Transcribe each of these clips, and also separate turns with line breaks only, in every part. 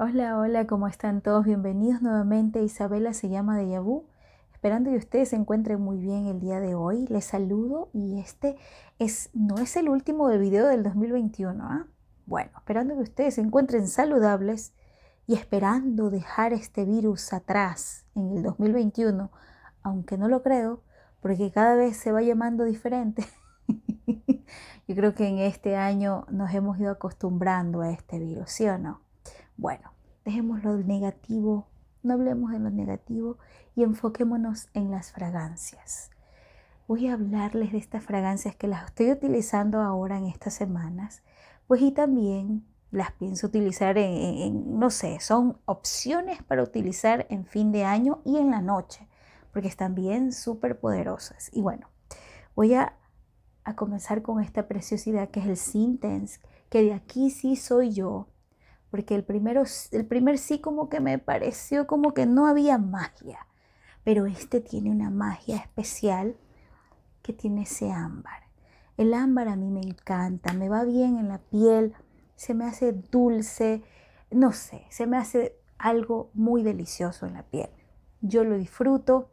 Hola, hola, ¿cómo están todos? Bienvenidos nuevamente. Isabela se llama de Yabú. Esperando que ustedes se encuentren muy bien el día de hoy. Les saludo y este es, no es el último video del 2021. ¿ah? Bueno, esperando que ustedes se encuentren saludables y esperando dejar este virus atrás en el 2021, aunque no lo creo, porque cada vez se va llamando diferente. Yo creo que en este año nos hemos ido acostumbrando a este virus, ¿sí o no? Bueno, dejemos lo negativo, no hablemos de lo negativo y enfoquémonos en las fragancias. Voy a hablarles de estas fragancias que las estoy utilizando ahora en estas semanas, pues y también las pienso utilizar en, no sé, son opciones para utilizar en fin de año y en la noche, porque están bien súper poderosas. Y bueno, voy a, a, comenzar con esta preciosidad que es el Sintens, que de aquí sí soy yo, porque el, primero, el primer sí como que me pareció como que no había magia, pero este tiene una magia especial que tiene ese ámbar. El ámbar a mí me encanta, me va bien en la piel, se me hace dulce, no sé, se me hace algo muy delicioso en la piel. Yo lo disfruto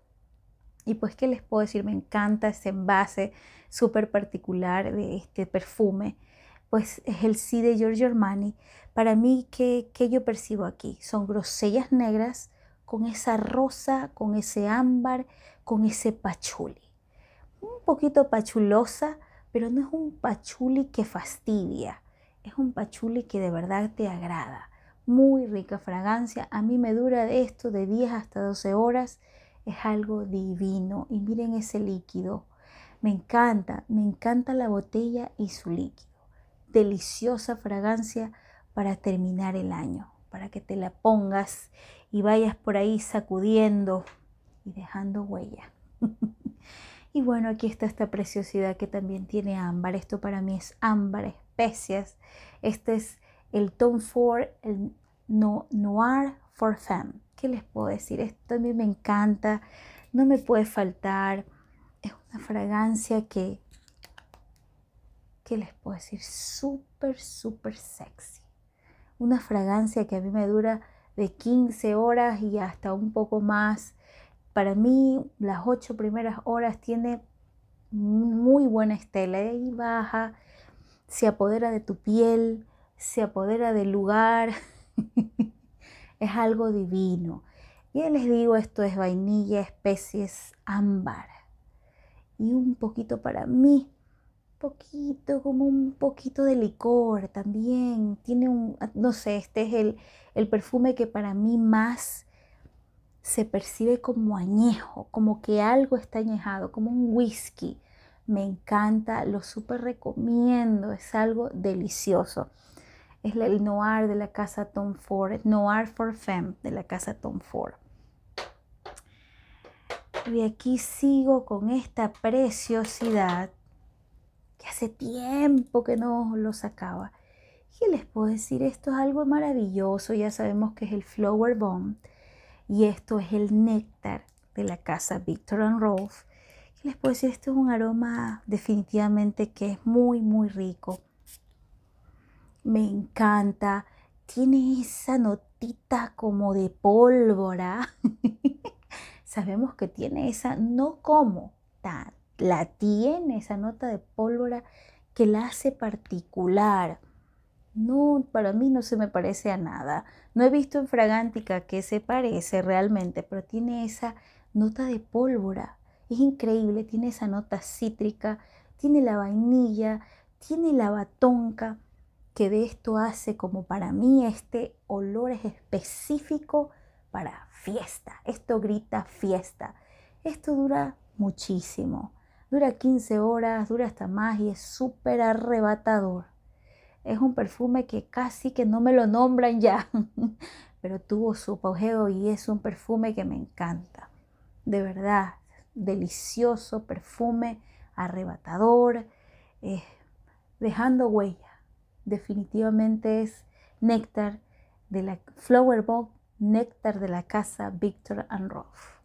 y pues qué les puedo decir, me encanta ese envase súper particular de este perfume, pues es el sí de Giorgio Armani, para mí, ¿qué, yo percibo aquí? Son grosellas negras con esa rosa, con ese ámbar, con ese pachuli. Un poquito pachulosa, pero no es un pachuli que fastidia, es un pachuli que de verdad te agrada. Muy rica fragancia, a mí me dura de esto de 10 hasta 12 horas, es algo divino. Y miren ese líquido, me encanta, me encanta la botella y su líquido. Deliciosa fragancia para terminar el año, para que te la pongas y vayas por ahí sacudiendo y dejando huella. y bueno, aquí está esta preciosidad que también tiene ámbar. Esto para mí es ámbar, especias. Este es el Tom Ford, el Noir for Femme. ¿Qué les puedo decir? Esto a mí me encanta, no me puede faltar. Es una fragancia que, ¿qué les puedo decir? Súper, súper sexy una fragancia que a mí me dura de 15 horas y hasta un poco más. Para mí las ocho primeras horas tiene muy buena estela y baja, se apodera de tu piel, se apodera del lugar. es algo divino. y les digo, esto es vainilla, especies, ámbar. Y un poquito para mí poquito, como un poquito de licor también. Tiene un, ah, no sé, este es el, el perfume que para mí más se percibe como añejo, como que algo está añejado, como un whisky. Me encanta, lo súper recomiendo, es algo delicioso. Es el Noir de la casa Tom Ford, Noir for Femme de la casa Tom Ford. Y aquí sigo con esta preciosidad hace tiempo que no lo sacaba. y les puedo decir? Esto es algo maravilloso, ya sabemos que es el Flower Bomb y esto es el néctar de la casa Victor and Rolf. y les puedo decir? Esto es un aroma definitivamente que es muy, muy rico. Me encanta. Tiene esa notita como de pólvora. Sabemos que tiene esa, no como, tan, la tiene, esa nota de pólvora que la hace particular. No, para mí no se me parece a nada. No he visto en Fragántica que se parece realmente, pero tiene esa nota de pólvora. Es increíble, tiene esa nota cítrica, tiene la vainilla, tiene la batonca, que de esto hace como para mí este olor es específico para fiesta. Esto grita fiesta. Esto dura muchísimo. Dura 15 horas, dura hasta más y es súper arrebatador. Es un perfume que casi que no me lo nombran ya, pero tuvo su apogeo y es un perfume que me encanta. De verdad, delicioso perfume, arrebatador, eh, dejando huella. Definitivamente es néctar de la Flower Box, néctar de la casa Victor and Rolf.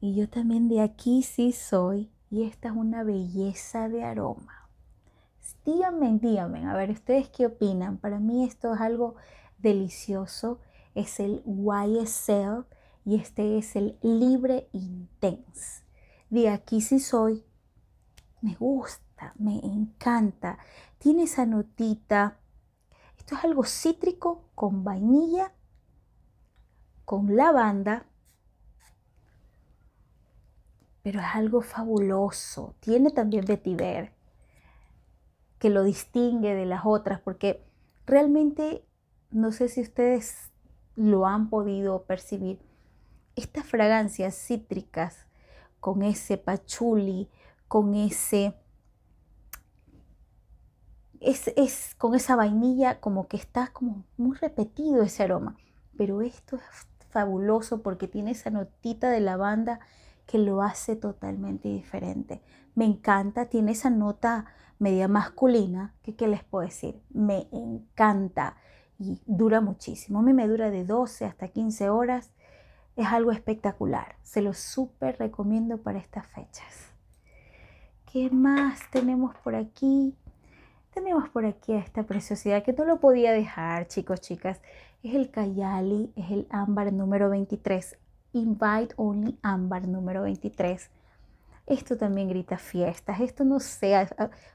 Y yo también de aquí sí soy y esta es una belleza de aroma. Díganme, díganme, a ver, ¿ustedes qué opinan? Para mí esto es algo delicioso, es el YSL y este es el Libre Intense. De aquí sí soy, me gusta, me encanta, tiene esa notita, esto es algo cítrico con vainilla, con lavanda, pero es algo fabuloso. Tiene también vetiver, que lo distingue de las otras, porque realmente, no sé si ustedes lo han podido percibir, estas fragancias cítricas con ese pachuli, con ese... Es, es con esa vainilla como que está como muy repetido ese aroma, pero esto es fabuloso porque tiene esa notita de lavanda que lo hace totalmente diferente. Me encanta, tiene esa nota media masculina, que qué les puedo decir, me encanta y dura muchísimo. A mí me dura de 12 hasta 15 horas. Es algo espectacular. Se lo súper recomiendo para estas fechas. ¿Qué más tenemos por aquí? Tenemos por aquí esta preciosidad que no lo podía dejar, chicos, chicas. Es el Cayali, es el ámbar número 23. Invite Only Ámbar número 23. Esto también grita fiestas, esto no sea,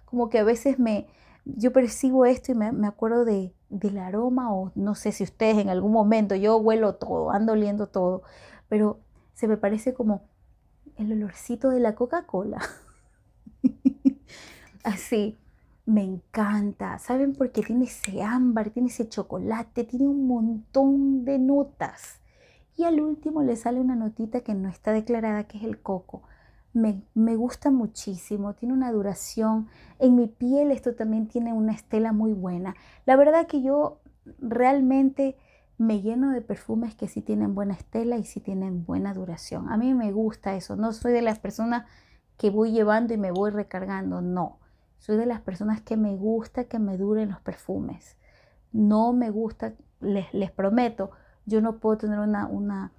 como que a veces me, yo percibo esto y me, acuerdo de, del aroma o no sé si ustedes en algún momento, yo huelo todo, ando oliendo todo, pero se me parece como el olorcito de la Coca-Cola. Así, me encanta. ¿Saben por qué tiene ese ámbar, tiene ese chocolate, tiene un montón de notas? Y al último le sale una notita que no está declarada, que es el coco. Me, me, gusta muchísimo, tiene una duración. En mi piel esto también tiene una estela muy buena. La verdad que yo realmente me lleno de perfumes que sí tienen buena estela y sí tienen buena duración. A mí me gusta eso. No soy de las personas que voy llevando y me voy recargando, no. Soy de las personas que me gusta que me duren los perfumes. No me gusta, les prometo, yo no puedo tener una, una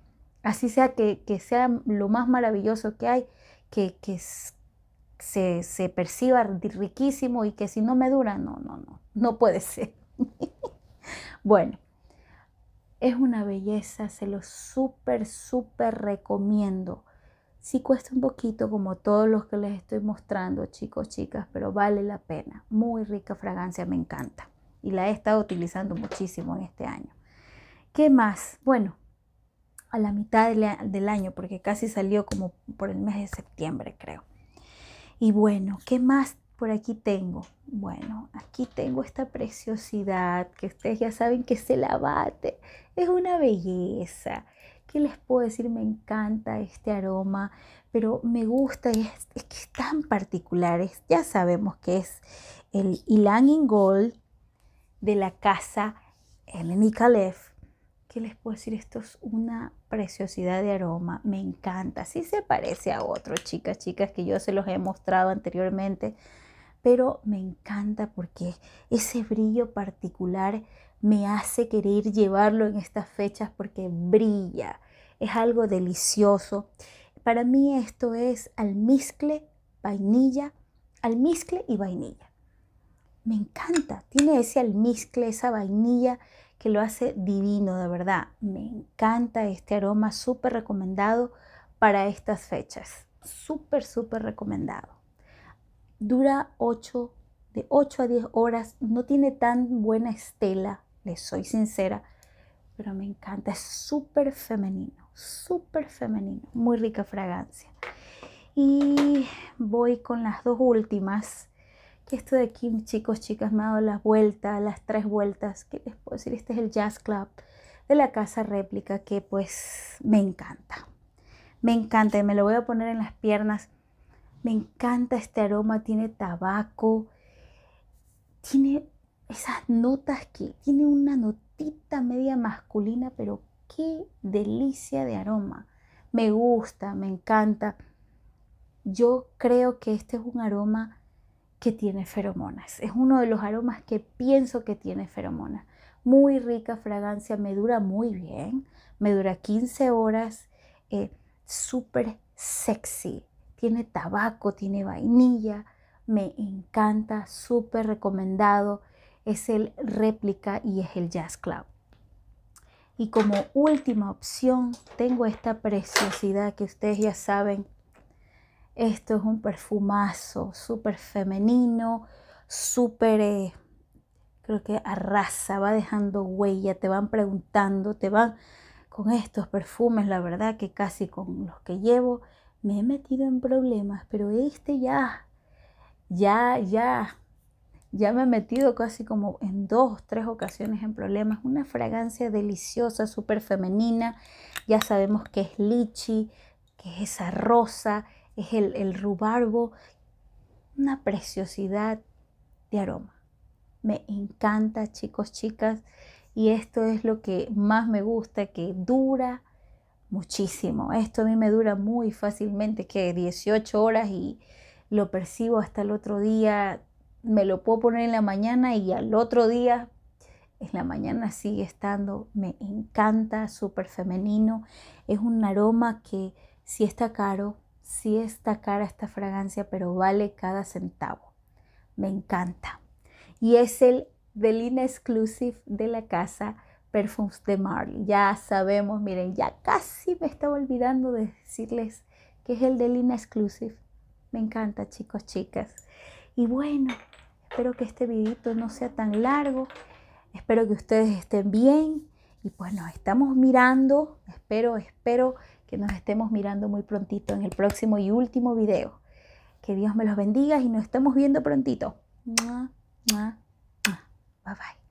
así sea que, sea lo más maravilloso que hay, que, que se, perciba riquísimo y que si no me dura, no, no, no, no puede ser. bueno, es una belleza, se lo súper, súper recomiendo. si cuesta un poquito como todos los que les estoy mostrando, chicos, chicas, pero vale la pena. Muy rica fragancia, me encanta. Y la he estado utilizando muchísimo en este año. ¿Qué más? Bueno, a la mitad del año, porque casi salió como por el mes de septiembre, creo. Y bueno, ¿qué más por aquí tengo? Bueno, aquí tengo esta preciosidad que ustedes ya saben que se la bate. Es una belleza. ¿Qué les puedo decir? Me encanta este aroma, pero me gusta, es, es que es tan particular. ya sabemos que es el Ilan Gold de la casa Emily Calef ¿qué les puedo decir? Esto es una preciosidad de aroma, me encanta. si se parece a otro, chicas, chicas, que yo se los he mostrado anteriormente, pero me encanta porque ese brillo particular me hace querer llevarlo en estas fechas porque brilla, es algo delicioso. Para mí esto es almizcle, vainilla, almizcle y vainilla. Me encanta, tiene ese almizcle, esa vainilla que lo hace divino, de verdad. Me encanta este aroma, súper recomendado para estas fechas. Súper, súper recomendado. Dura 8, de 8 a 10 horas, no tiene tan buena estela, les soy sincera, pero me encanta, es súper femenino, súper femenino, muy rica fragancia. Y voy con las dos últimas que esto de aquí, chicos, chicas, me ha dado la vuelta, las tres vueltas, que les puedo decir, este es el Jazz Club de la Casa Réplica, que pues me encanta. Me encanta, y me lo voy a poner en las piernas. Me encanta este aroma, tiene tabaco, tiene esas notas que tiene una notita media masculina, pero qué delicia de aroma. Me gusta, me encanta. Yo creo que este es un aroma que tiene feromonas. Es uno de los aromas que pienso que tiene feromonas. Muy rica fragancia, me dura muy bien, me dura 15 horas, eh, súper sexy. Tiene tabaco, tiene vainilla, me encanta, súper recomendado. Es el réplica y es el Jazz Club. Y como última opción, tengo esta preciosidad que ustedes ya saben esto es un perfumazo súper femenino, súper, eh, creo que arrasa, va dejando huella, te van preguntando, te van con estos perfumes, la verdad que casi con los que llevo me he metido en problemas, pero este ya, ya, ya, ya me he metido casi como en dos, tres ocasiones en problemas. Una fragancia deliciosa, súper femenina, ya sabemos que es lichi, que es esa rosa, es el, el rubarbo, una preciosidad de aroma. Me encanta, chicos, chicas, y esto es lo que más me gusta, que dura muchísimo. Esto a mí me dura muy fácilmente, que 18 horas y lo percibo hasta el otro día. Me lo puedo poner en la mañana y al otro día, en la mañana sigue estando. Me encanta, súper femenino. Es un aroma que si está caro, sí está cara esta fragancia, pero vale cada centavo. Me encanta. Y es el de exclusive de la casa Perfumes de Marley. Ya sabemos, miren, ya casi me estaba olvidando de decirles que es el de exclusive. Me encanta, chicos, chicas. Y bueno, espero que este videito no sea tan largo. Espero que ustedes estén bien. Y pues nos estamos mirando. Espero, espero que nos estemos mirando muy prontito en el próximo y último video. Que Dios me los bendiga y nos estemos viendo prontito. Bye bye.